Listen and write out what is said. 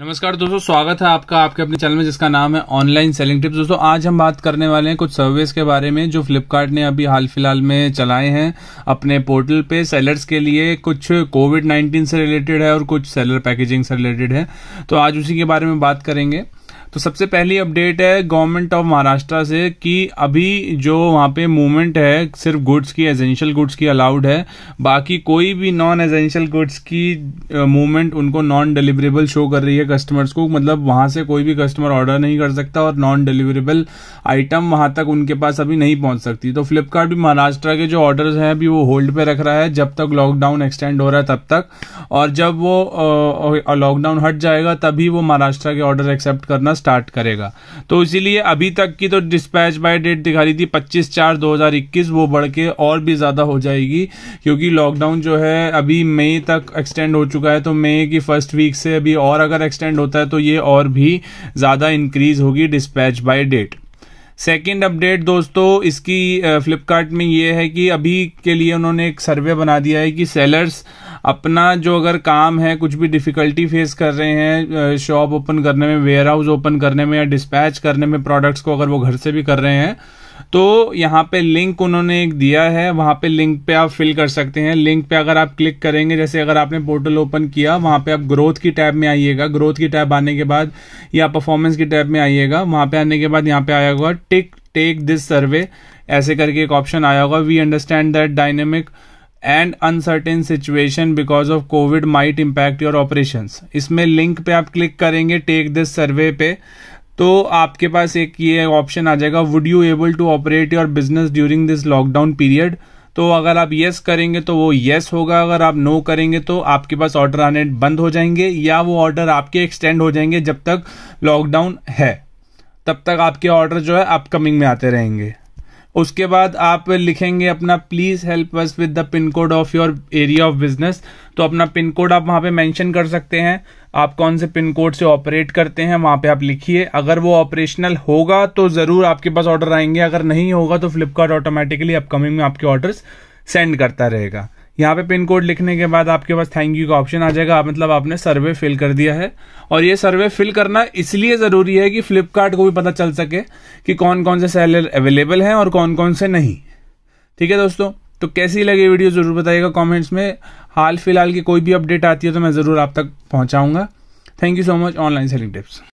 नमस्कार दोस्तों स्वागत है आपका आपके अपने चैनल में जिसका नाम है ऑनलाइन सेलिंग टिप्स दोस्तों आज हम बात करने वाले हैं कुछ सर्विस के बारे में जो फ्लिपकार्ट ने अभी हाल फिलहाल में चलाए हैं अपने पोर्टल पे सेलर्स के लिए कुछ कोविड नाइन्टीन से रिलेटेड है और कुछ सेलर पैकेजिंग से रिलेटेड है तो आज उसी के बारे में बात करेंगे तो सबसे पहली अपडेट है गवर्नमेंट ऑफ महाराष्ट्र से कि अभी जो वहाँ पे मूवमेंट है सिर्फ गुड्स की एजेंशियल गुड्स की अलाउड है बाकी कोई भी नॉन एजेंशियल गुड्स की मूवमेंट उनको नॉन डिलीवरेबल शो कर रही है कस्टमर्स को मतलब वहाँ से कोई भी कस्टमर ऑर्डर नहीं कर सकता और नॉन डिलीवरेबल आइटम वहाँ तक उनके पास अभी नहीं पहुँच सकती तो फ्लिपकार्ट भी महाराष्ट्र के जो ऑर्डर हैं अभी वो होल्ड पे रख रहा है जब तक लॉकडाउन एक्सटेंड हो रहा है तब तक और जब वो लॉकडाउन हट जाएगा तभी वो महाराष्ट्र के ऑर्डर एक्सेप्ट करना स्टार्ट करेगा तो इसीलिए अभी तक की तो डिस्पैच बाय डेट दिखा रही थी 25 चार 2021 वो बढ़ के और भी ज़्यादा हो जाएगी क्योंकि लॉकडाउन जो है अभी मई तक एक्सटेंड हो चुका है तो मई की फर्स्ट वीक से अभी और अगर एक्सटेंड होता है तो ये और भी ज़्यादा इंक्रीज होगी dispatch by date second update दोस्तों इसकी फ्लिपकार्ट में ये है कि अभी के लिए उन्होंने एक सर्वे बना दिया है कि सेलर्स अपना जो अगर काम है कुछ भी डिफ़िकल्टी फेस कर रहे हैं शॉप ओपन करने में वेयर हाउस ओपन करने में या डिस्पैच करने में प्रोडक्ट्स को अगर वो घर से भी कर रहे हैं तो यहाँ पे लिंक उन्होंने एक दिया है वहाँ पे लिंक पे आप फिल कर सकते हैं लिंक पे अगर आप क्लिक करेंगे जैसे अगर आपने पोर्टल ओपन किया वहाँ पे आप ग्रोथ की टैब में आइएगा ग्रोथ की टैब आने के बाद या परफॉर्मेंस की टैब में आइएगा वहाँ पे आने के बाद यहाँ पे आया होगा टिक टेक दिस सर्वे ऐसे करके एक ऑप्शन आया होगा we understand that dynamic and uncertain situation because of COVID might impact your operations इसमें लिंक पे आप क्लिक करेंगे टेक दिस सर्वे पे तो आपके पास एक ये ऑप्शन आ जाएगा would you able to operate your business during this lockdown period तो अगर आप येस करेंगे तो वो येस होगा अगर आप नो करेंगे तो आपके पास ऑर्डर आने बंद हो जाएंगे या वो ऑर्डर आपके एक्सटेंड हो जाएंगे जब तक लॉकडाउन है तब तक आपके ऑर्डर जो है अपकमिंग में आते रहेंगे उसके बाद आप लिखेंगे अपना please help us with the pin code of your area of business तो अपना पिन कोड आप वहाँ पे मेंशन कर सकते हैं आप कौन से पिन कोड से ऑपरेट करते हैं वहां पे आप लिखिए अगर वो ऑपरेशनल होगा तो ज़रूर आपके पास ऑर्डर आएंगे अगर नहीं होगा तो फ्लिपकार्ट ऑटोमेटिकली अपकमिंग में आपके ऑर्डर सेंड करता रहेगा यहाँ पे पिन कोड लिखने के बाद आपके पास थैंक यू का ऑप्शन आ जाएगा आप मतलब आपने सर्वे फिल कर दिया है और ये सर्वे फिल करना इसलिए ज़रूरी है कि फ्लिपकार्ट को भी पता चल सके कि कौन कौन से सेलर अवेलेबल हैं और कौन कौन से नहीं ठीक है दोस्तों तो कैसी लगी वीडियो ज़रूर बताइएगा कॉमेंट्स में हाल फिलहाल की कोई भी अपडेट आती है तो मैं ज़रूर आप तक पहुंचाऊंगा thank you so much online selling tips